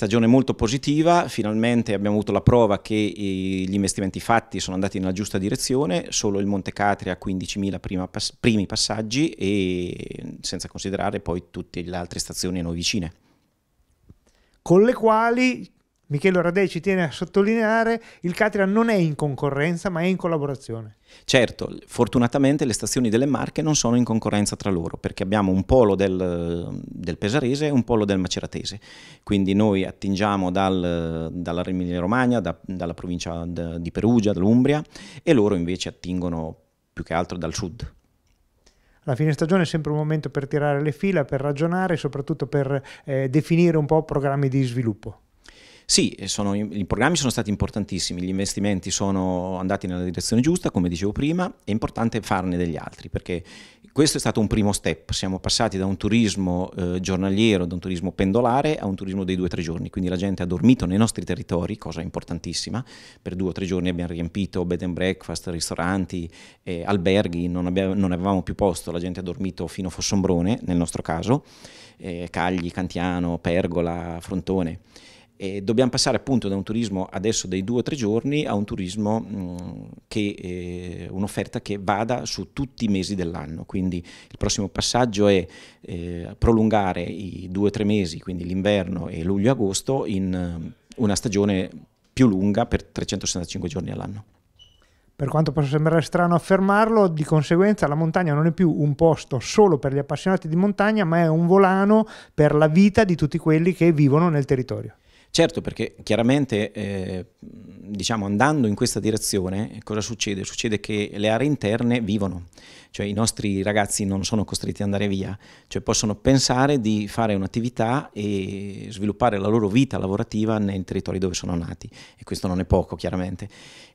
stagione molto positiva, finalmente abbiamo avuto la prova che eh, gli investimenti fatti sono andati nella giusta direzione, solo il Monte Catria ha 15.000 primi passaggi e senza considerare poi tutte le altre stazioni a noi vicine. Con le quali Michele Radei ci tiene a sottolineare, il Catria non è in concorrenza ma è in collaborazione. Certo, fortunatamente le stazioni delle Marche non sono in concorrenza tra loro perché abbiamo un polo del, del Pesarese e un polo del Maceratese, quindi noi attingiamo dal, dalla Emilia Romagna, da, dalla provincia di Perugia, dall'Umbria e loro invece attingono più che altro dal sud. La fine stagione è sempre un momento per tirare le fila, per ragionare e soprattutto per eh, definire un po' programmi di sviluppo. Sì, sono, i programmi sono stati importantissimi, gli investimenti sono andati nella direzione giusta, come dicevo prima, è importante farne degli altri perché questo è stato un primo step, siamo passati da un turismo eh, giornaliero, da un turismo pendolare a un turismo dei due o tre giorni, quindi la gente ha dormito nei nostri territori, cosa importantissima, per due o tre giorni abbiamo riempito bed and breakfast, ristoranti, eh, alberghi, non, abbiamo, non, avevamo più posto, la gente ha dormito fino a Fossombrone nel nostro caso, eh, Cagli, Cantiano, Pergola, Frontone. E dobbiamo passare appunto da un turismo adesso dei due o tre giorni a un turismo mh, mm, che eh, un'offerta che vada su tutti i mesi dell'anno. Quindi il prossimo passaggio è eh, prolungare i due o tre mesi, quindi l'inverno e luglio-agosto, in mm, una stagione più lunga per 365 giorni all'anno. Per quanto possa sembrare strano affermarlo, di conseguenza la montagna non è più un posto solo per gli appassionati di montagna, ma è un volano per la vita di tutti quelli che vivono nel territorio. Certo perché chiaramente eh, diciamo, andando in questa direzione cosa succede? Succede che le aree interne vivono, cioè i nostri ragazzi non sono costretti ad andare via, cioè possono pensare di fare un'attività e sviluppare la loro vita lavorativa nei territori dove sono nati e questo non è poco chiaramente.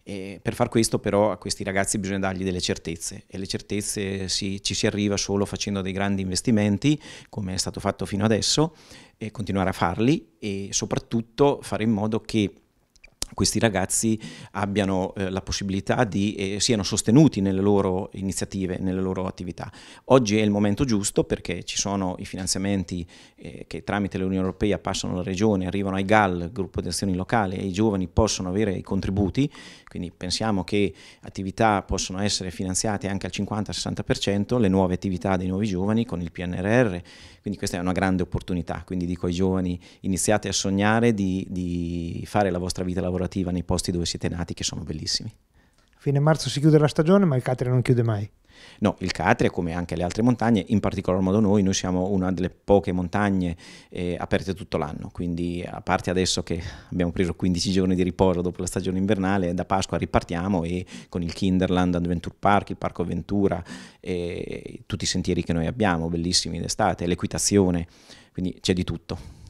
E per far questo però a questi ragazzi bisogna dargli delle certezze e le certezze si, ci si arriva solo facendo dei grandi investimenti come è stato fatto fino adesso continuare a farli e soprattutto fare in modo che questi ragazzi abbiano eh, la possibilità di eh, siano sostenuti nelle loro iniziative, nelle loro attività. Oggi è il momento giusto perché ci sono i finanziamenti eh, che tramite l'Unione Europea passano alla regione, arrivano ai GAL, gruppo di azioni locali, e i giovani possono avere i contributi, quindi pensiamo che attività possono essere finanziate anche al 50-60%, le nuove attività dei nuovi giovani con il PNRR, quindi questa è una grande opportunità, quindi dico ai giovani iniziate a sognare di, di fare la vostra vita lavorativa lavorativa nei posti dove siete nati che sono bellissimi. A fine marzo si chiude la stagione, ma il Catria non chiude mai. No, il Catria, come anche le altre montagne, in particolar modo noi, noi siamo una delle poche montagne eh, aperte tutto l'anno, quindi a parte adesso che abbiamo preso 15 giorni di riposo dopo la stagione invernale, da Pasqua ripartiamo e con il Kinderland Adventure Park, il Parco Ventura, eh, tutti i sentieri che noi abbiamo, bellissimi d'estate, l'equitazione, quindi c'è di tutto.